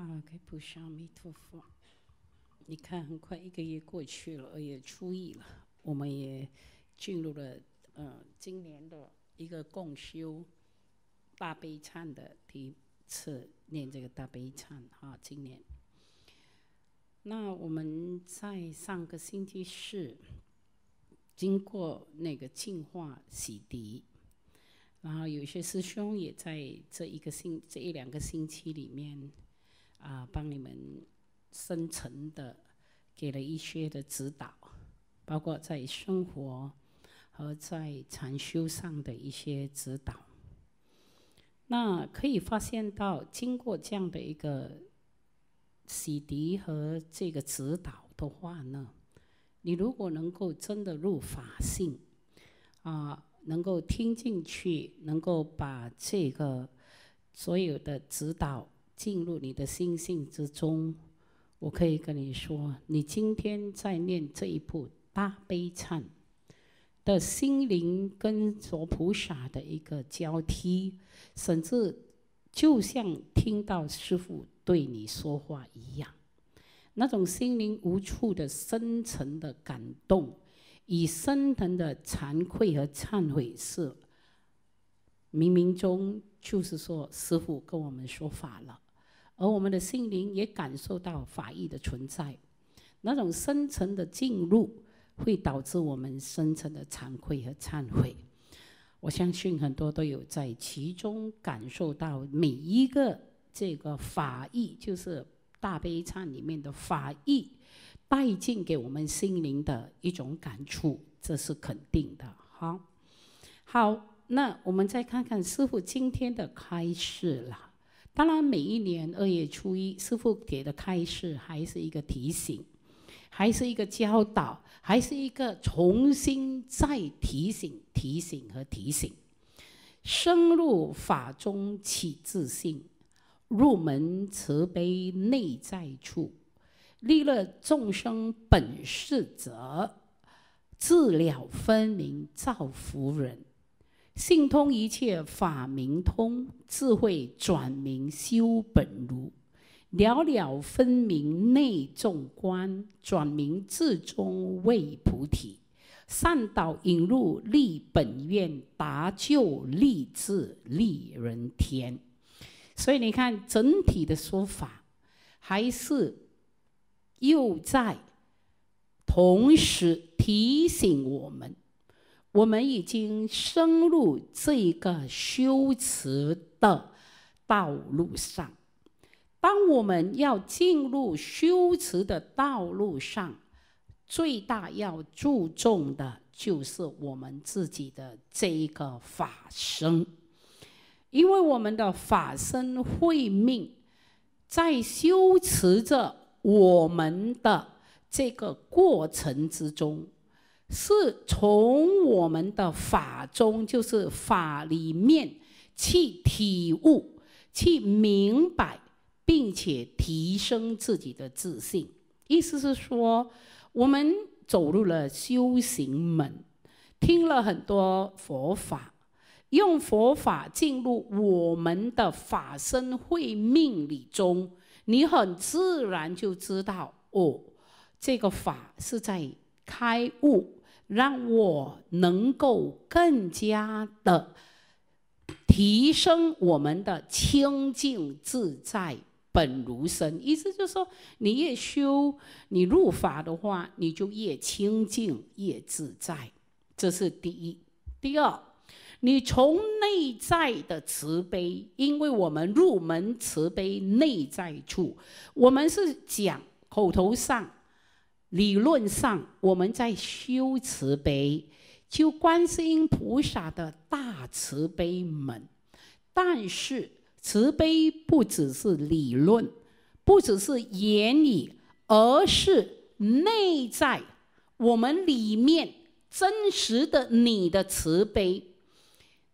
啊，阿弥陀佛！你看，很快一个月过去了，也初一了，我们也进入了呃今年的一个共修大悲忏的第一次念这个大悲忏啊。今年，那我们在上个星期四经过那个净化洗涤，然后有些师兄也在这一个星这一两个星期里面。啊，帮你们深层的给了一些的指导，包括在生活和在禅修上的一些指导。那可以发现到，经过这样的一个洗涤和这个指导的话呢，你如果能够真的入法性，啊，能够听进去，能够把这个所有的指导。进入你的心性之中，我可以跟你说，你今天在念这一部《大悲忏》的心灵跟佛菩萨的一个交替，甚至就像听到师傅对你说话一样，那种心灵无处的深沉的感动，以深沉的惭愧和忏悔是，冥冥中就是说，师傅跟我们说法了。而我们的心灵也感受到法义的存在，那种深层的进入会导致我们深层的惭愧和忏悔。我相信很多都有在其中感受到每一个这个法义，就是大悲忏里面的法义带进给我们心灵的一种感触，这是肯定的。好，好，那我们再看看师傅今天的开示了。当然，每一年二月初一，师傅给的开示还是一个提醒，还是一个教导，还是一个重新再提醒、提醒和提醒。深入法中起自信，入门慈悲内在处，利乐众生本是则，自了分明造福人。性通一切法，明通智慧转明修本如，了了分明内众观，转明自中为菩提，善导引入立本愿，达救立志利人天。所以你看，整体的说法还是又在同时提醒我们。我们已经深入这一个修持的道路上。当我们要进入修持的道路上，最大要注重的就是我们自己的这一个法身，因为我们的法身慧命在修持着我们的这个过程之中。是从我们的法中，就是法里面去体悟、去明白，并且提升自己的自信。意思是说，我们走入了修行门，听了很多佛法，用佛法进入我们的法身慧命理中，你很自然就知道哦，这个法是在开悟。让我能够更加的提升我们的清净自在本如身，意思就是说，你越修，你入法的话，你就越清净越自在。这是第一，第二，你从内在的慈悲，因为我们入门慈悲内在处，我们是讲口头上。理论上，我们在修慈悲，修观世音菩萨的大慈悲门。但是，慈悲不只是理论，不只是言语，而是内在我们里面真实的你的慈悲。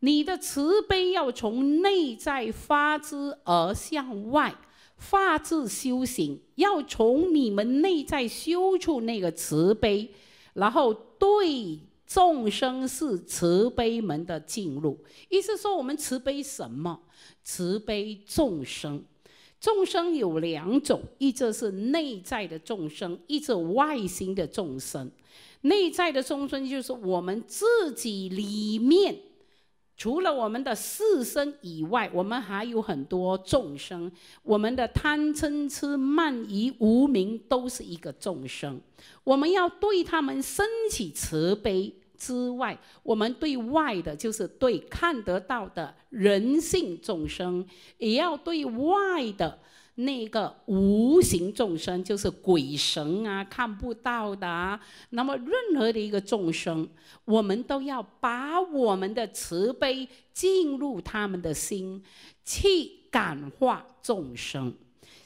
你的慈悲要从内在发之而向外。发自修行，要从你们内在修出那个慈悲，然后对众生是慈悲门的进入。意思说，我们慈悲什么？慈悲众生。众生有两种，一则是内在的众生，一则外心的众生。内在的众生就是我们自己里面。除了我们的四生以外，我们还有很多众生。我们的贪嗔痴慢疑无明，都是一个众生。我们要对他们升起慈悲。之外，我们对外的就是对看得到的人性众生，也要对外的那个无形众生，就是鬼神啊，看不到的。啊。那么，任何的一个众生，我们都要把我们的慈悲进入他们的心，去感化众生。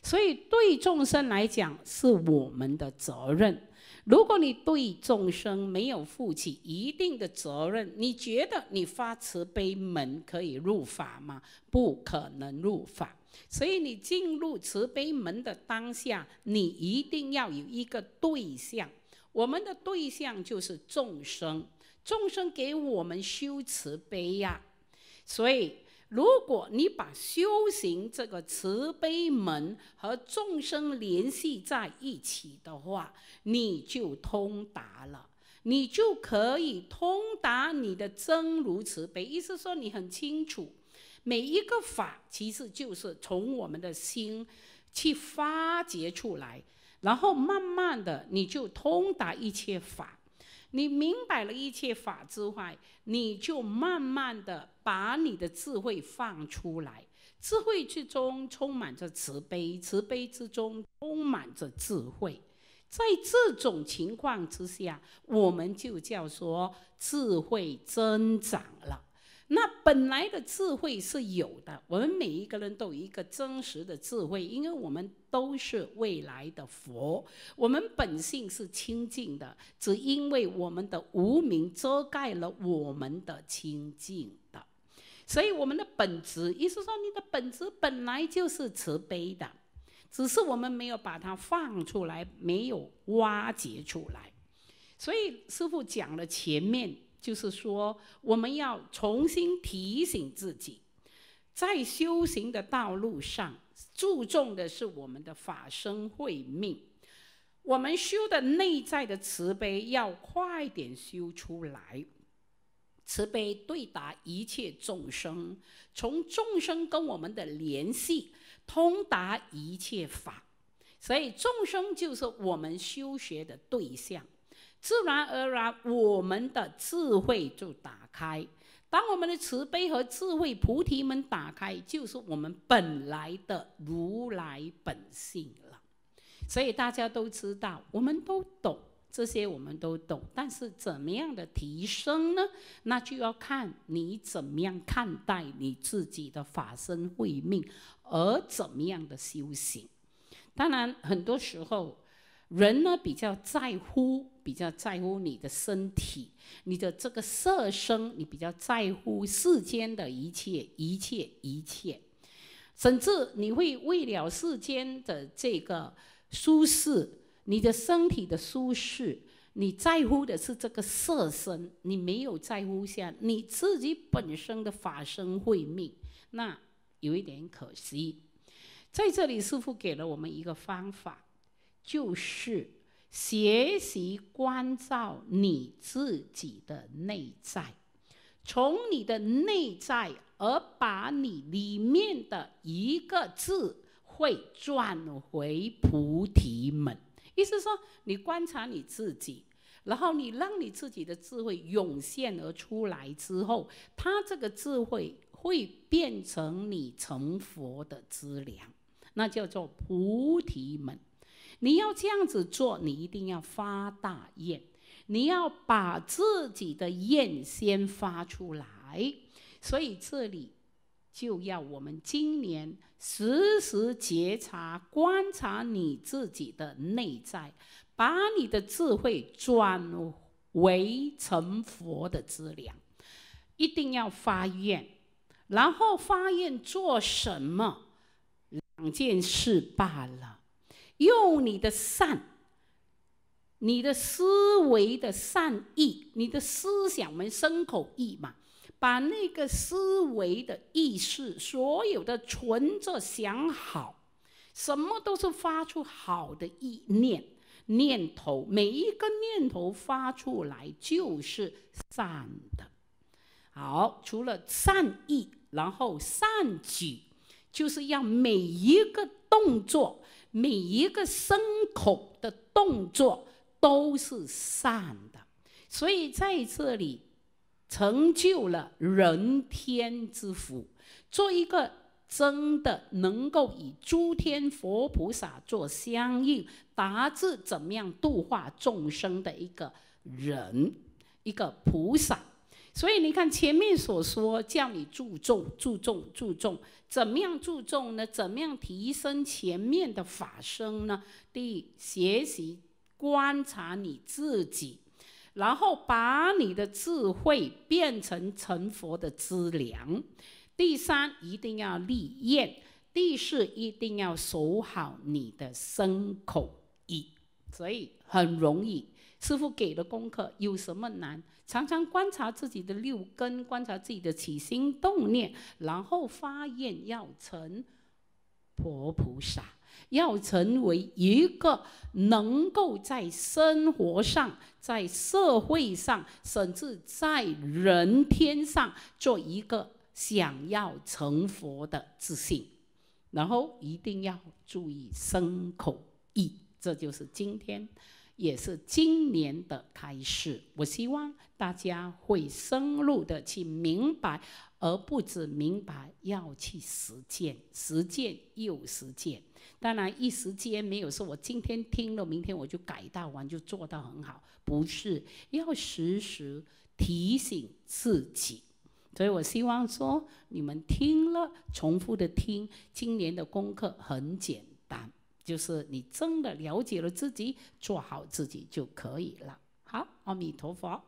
所以，对众生来讲，是我们的责任。如果你对众生没有负起一定的责任，你觉得你发慈悲门可以入法吗？不可能入法。所以你进入慈悲门的当下，你一定要有一个对象。我们的对象就是众生，众生给我们修慈悲呀。所以。如果你把修行这个慈悲门和众生联系在一起的话，你就通达了，你就可以通达你的真如慈悲。意思说，你很清楚，每一个法其实就是从我们的心去发掘出来，然后慢慢的你就通达一切法。你明白了一切法之外，你就慢慢的把你的智慧放出来。智慧之中充满着慈悲，慈悲之中充满着智慧。在这种情况之下，我们就叫做智慧增长了。那本来的智慧是有的，我们每一个人都有一个真实的智慧，因为我们都是未来的佛，我们本性是清净的，只因为我们的无名遮盖了我们的清净的，所以我们的本质，意思说，你的本质本来就是慈悲的，只是我们没有把它放出来，没有挖掘出来，所以师父讲了前面。就是说，我们要重新提醒自己，在修行的道路上，注重的是我们的法身慧命。我们修的内在的慈悲，要快点修出来。慈悲对达一切众生，从众生跟我们的联系，通达一切法。所以，众生就是我们修学的对象。自然而然，我们的智慧就打开。当我们的慈悲和智慧菩提门打开，就是我们本来的如来本性了。所以大家都知道，我们都懂这些，我们都懂。但是怎么样的提升呢？那就要看你怎么样看待你自己的法身慧命，而怎么样的修行。当然，很多时候。人呢比较在乎，比较在乎你的身体，你的这个色身，你比较在乎世间的一切，一切，一切，甚至你会为了世间的这个舒适，你的身体的舒适，你在乎的是这个色身，你没有在乎下你自己本身的法身慧命，那有一点可惜。在这里，师父给了我们一个方法。就是学习关照你自己的内在，从你的内在而把你里面的一个智慧转回菩提门。意思说，你观察你自己，然后你让你自己的智慧涌现而出来之后，他这个智慧会变成你成佛的资粮，那叫做菩提门。你要这样子做，你一定要发大愿，你要把自己的愿先发出来。所以这里就要我们今年时时觉察、观察你自己的内在，把你的智慧转为成佛的资粮，一定要发愿，然后发愿做什么？两件事罢了。用你的善，你的思维的善意，你的思想，我们身口意嘛，把那个思维的意识，所有的存着想好，什么都是发出好的意念念头，每一个念头发出来就是善的。好，除了善意，然后善举。就是要每一个动作、每一个声口的动作都是善的，所以在这里成就了人天之福。做一个真的能够与诸天佛菩萨做相应，达至怎么样度化众生的一个人，一个菩萨。所以你看前面所说，叫你注重、注重、注重，怎么样注重呢？怎么样提升前面的法身呢？第一，学习观察你自己，然后把你的智慧变成成佛的资粮。第三，一定要立愿。第四，一定要守好你的身口意。所以很容易，师傅给的功课有什么难？常常观察自己的六根，观察自己的起心动念，然后发愿要成佛菩萨，要成为一个能够在生活上、在社会上，甚至在人天上做一个想要成佛的自信，然后一定要注意身口意。这就是今天，也是今年的开始。我希望大家会深入的去明白，而不止明白，要去实践，实践又实践。当然，一时间没有说，我今天听了，明天我就改到完就做到很好，不是。要时时提醒自己，所以我希望说，你们听了，重复的听，今年的功课很简。就是你真的了解了自己，做好自己就可以了。好，阿弥陀佛。